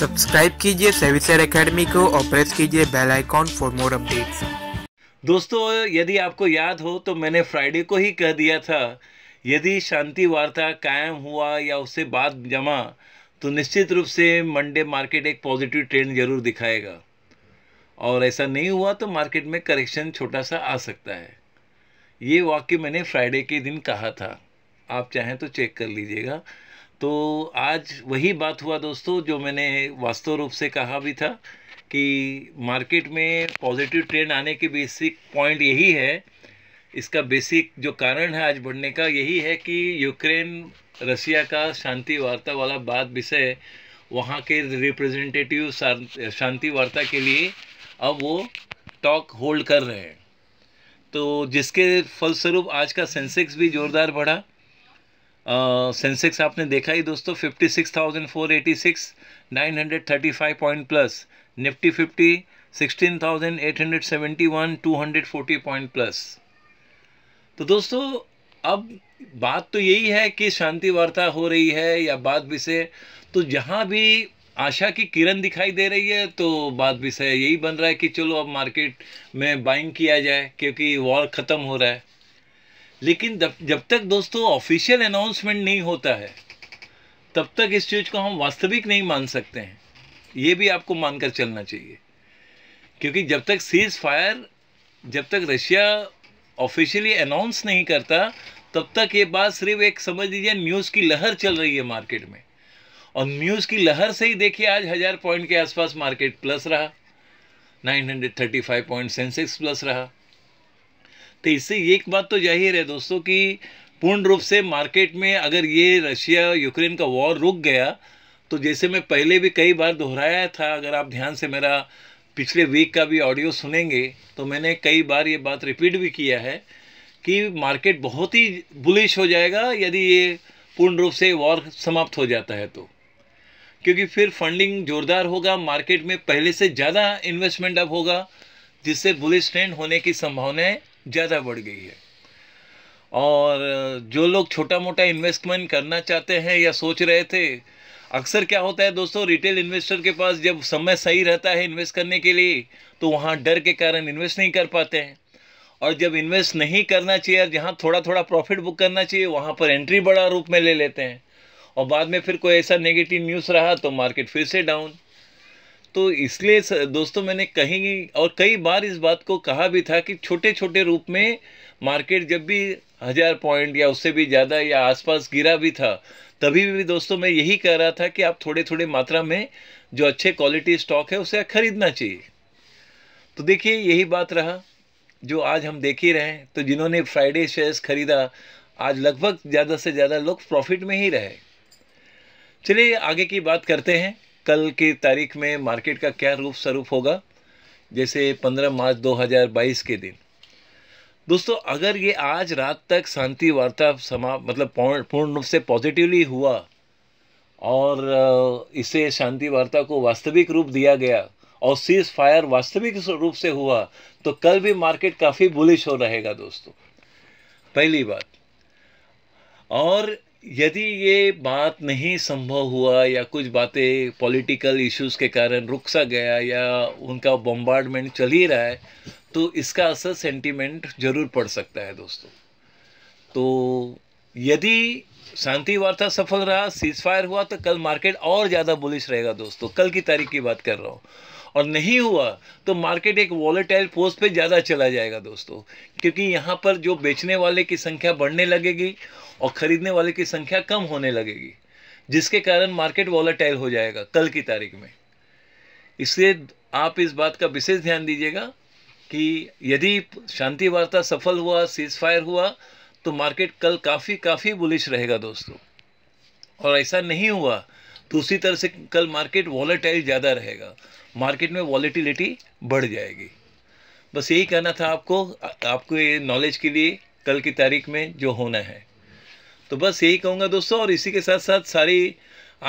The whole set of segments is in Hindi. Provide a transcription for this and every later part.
सब्सक्राइब कीजिए सेविसर एकेडमी को और प्रेस कीजिए bell icon for more updates दोस्तों यदि आपको याद हो तो मैंने फ्राइडे को ही कह दिया था यदि शांति वार्ता कायम हुआ या उससे बात जमा तो निश्चित रूप से मंडे मार्केट एक पॉजिटिव ट्रेंड जरूर दिखाएगा और ऐसा नहीं हुआ तो मार्केट में करेक्शन छोटा सा आ सकता है ये वाक्य मैंने फ्राइडे के दिन कहा था आप चाहें तो चेक कर लीजिएगा तो आज वही बात हुआ दोस्तों जो मैंने वास्तव रूप से कहा भी था कि मार्केट में पॉजिटिव ट्रेंड आने के बेसिक पॉइंट यही है इसका बेसिक जो कारण है आज बढ़ने का यही है कि यूक्रेन रसिया का शांति वार्ता वाला बात विषय वहाँ के रिप्रेजेंटेटिव शांति वार्ता के लिए अब वो टॉक होल्ड कर रहे हैं तो जिसके फलस्वरूप आज का सेंसेक्स भी ज़ोरदार बढ़ा सेंसेक्स uh, आपने देखा ही दोस्तों 56,486 935 point plus Nifty 50 16,871 240 point plus तो दोस्तों अब बात तो यही है कि शांति वार्ता हो रही है या बात विषय तो जहाँ भी आशा की किरण दिखाई दे रही है तो बात विषय यही बन रहा है कि चलो अब मार्केट में बाइंग किया जाए क्योंकि वॉर ख़त्म हो रहा है लेकिन जब तक दोस्तों ऑफिशियल अनाउंसमेंट नहीं होता है तब तक इस चीज़ को हम वास्तविक नहीं मान सकते हैं ये भी आपको मानकर चलना चाहिए क्योंकि जब तक सीज फायर जब तक रशिया ऑफिशियली अनाउंस नहीं करता तब तक ये बात सिर्फ एक समझ लीजिए न्यूज़ की लहर चल रही है मार्केट में और न्यूज़ की लहर से ही देखिए आज हज़ार पॉइंट के आसपास मार्केट प्लस रहा 935 पॉइंट सेंसेक्स प्लस रहा तो इससे एक बात तो जाहिर है दोस्तों कि पूर्ण रूप से मार्केट में अगर ये रशिया यूक्रेन का वॉर रुक गया तो जैसे मैं पहले भी कई बार दोहराया था अगर आप ध्यान से मेरा पिछले वीक का भी ऑडियो सुनेंगे तो मैंने कई बार ये बात रिपीट भी किया है कि मार्केट बहुत ही बुलिश हो जाएगा यदि ये पूर्ण रूप से वॉर समाप्त हो जाता है तो क्योंकि फिर फंडिंग जोरदार होगा मार्केट में पहले से ज़्यादा इन्वेस्टमेंट अब होगा जिससे बुलिश ट्रेंड होने की संभावनाएं ज़्यादा बढ़ गई है और जो लोग छोटा मोटा इन्वेस्टमेंट करना चाहते हैं या सोच रहे थे अक्सर क्या होता है दोस्तों रिटेल इन्वेस्टर के पास जब समय सही रहता है इन्वेस्ट करने के लिए तो वहाँ डर के कारण इन्वेस्ट नहीं कर पाते हैं और जब इन्वेस्ट नहीं करना चाहिए और जहाँ थोड़ा थोड़ा प्रॉफिट बुक करना चाहिए वहाँ पर एंट्री बड़ा रूप में ले लेते हैं और बाद में फिर कोई ऐसा नेगेटिव न्यूज़ रहा तो मार्केट फिर से डाउन तो इसलिए दोस्तों मैंने कहीं और कई बार इस बात को कहा भी था कि छोटे छोटे रूप में मार्केट जब भी हज़ार पॉइंट या उससे भी ज़्यादा या आसपास गिरा भी था तभी भी दोस्तों मैं यही कह रहा था कि आप थोड़े थोड़े मात्रा में जो अच्छे क्वालिटी स्टॉक है उसे खरीदना चाहिए तो देखिए यही बात रहा जो आज हम देख ही रहे हैं तो जिन्होंने फ्राइडे शेयर्स खरीदा आज लगभग ज़्यादा से ज़्यादा लोग प्रॉफिट में ही रहे चलिए आगे की बात करते हैं कल की तारीख में मार्केट का क्या रूप स्वरूप होगा जैसे 15 मार्च 2022 के दिन दोस्तों अगर ये आज रात तक शांति वार्ता समा मतलब पूर्ण रूप से पॉजिटिवली हुआ और इसे शांति वार्ता को वास्तविक रूप दिया गया और सीज फायर वास्तविक रूप से हुआ तो कल भी मार्केट काफ़ी बुलिश हो रहेगा दोस्तों पहली बात और यदि ये बात नहीं संभव हुआ या कुछ बातें पॉलिटिकल इश्यूज के कारण रुक सा गया या उनका बॉम्बार्डमेंट चल ही रहा है तो इसका असर सेंटीमेंट जरूर पड़ सकता है दोस्तों तो यदि शांति वार्ता सफल रहा सीज फायर हुआ तो कल मार्केट और ज़्यादा बुलिश रहेगा दोस्तों कल की तारीख की बात कर रहा हूँ और नहीं हुआ तो मार्केट एक वॉलेटाइल फोर्स पे ज़्यादा चला जाएगा दोस्तों क्योंकि यहाँ पर जो बेचने वाले की संख्या बढ़ने लगेगी और ख़रीदने वाले की संख्या कम होने लगेगी जिसके कारण मार्केट वॉलेटाइल हो जाएगा कल की तारीख में इसलिए आप इस बात का विशेष ध्यान दीजिएगा कि यदि शांति वार्ता सफल हुआ सीज फायर हुआ तो मार्केट कल काफ़ी काफ़ी बुलिश रहेगा दोस्तों और ऐसा नहीं हुआ दूसरी तरह से कल मार्केट वॉलेटाइल ज़्यादा रहेगा मार्केट में वॉलेटिलिटी बढ़ जाएगी बस यही कहना था आपको आपको ये नॉलेज के लिए कल की तारीख में जो होना है तो बस यही कहूँगा दोस्तों और इसी के साथ साथ सारी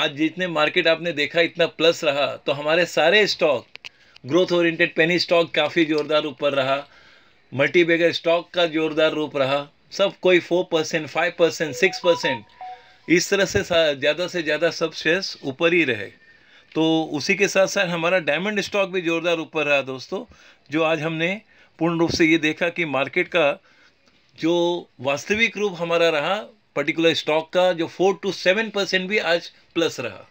आज जितने मार्केट आपने देखा इतना प्लस रहा तो हमारे सारे stock growth oriented penny stock काफ़ी ज़ोरदार ऊपर रहा मल्टी बेगर स्टॉक का ज़ोरदार रूप रहा सब कोई four percent five percent six percent इस तरह से ज़्यादा से ज़्यादा सब शेयर्स ऊपर ही रहे तो उसी के साथ साथ हमारा डायमंड स्टॉक भी ज़ोरदार ऊपर रहा दोस्तों जो आज हमने पूर्ण रूप से ये देखा कि मार्केट का जो वास्तविक रूप हमारा रहा पर्टिकुलर स्टॉक का जो फोर टू सेवन परसेंट भी आज प्लस रहा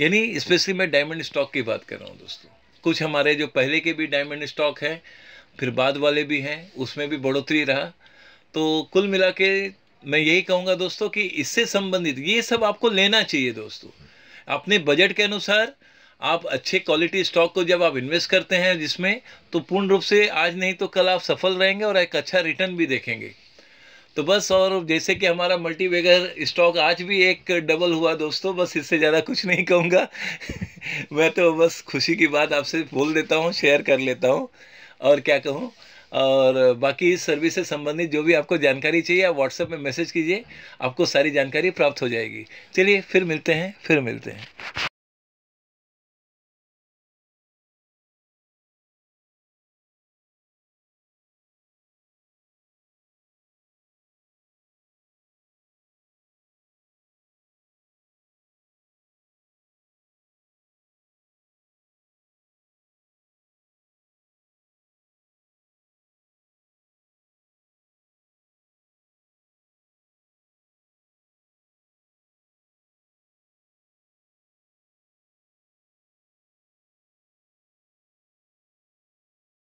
यानी स्पेशली मैं डायमंड स्टॉक की बात कर रहा हूँ दोस्तों कुछ हमारे जो पहले के भी डायमंड स्टॉक हैं फिर बाद वाले भी हैं उसमें भी बढ़ोतरी रहा तो कुल मिला के मैं यही कहूँगा दोस्तों कि इससे संबंधित ये सब आपको लेना चाहिए दोस्तों अपने बजट के अनुसार आप अच्छे क्वालिटी स्टॉक को जब आप इन्वेस्ट करते हैं जिसमें तो पूर्ण रूप से आज नहीं तो कल आप सफल रहेंगे और एक अच्छा रिटर्न भी देखेंगे तो बस और जैसे कि हमारा मल्टीवेगर स्टॉक आज भी एक डबल हुआ दोस्तों बस इससे ज़्यादा कुछ नहीं कहूँगा मैं तो बस खुशी की बात आपसे बोल देता हूँ शेयर कर लेता हूँ और क्या कहूँ और बाकी सर्विस से संबंधित जो भी आपको जानकारी चाहिए आप व्हाट्सएप में मैसेज कीजिए आपको सारी जानकारी प्राप्त हो जाएगी चलिए फिर मिलते हैं फिर मिलते हैं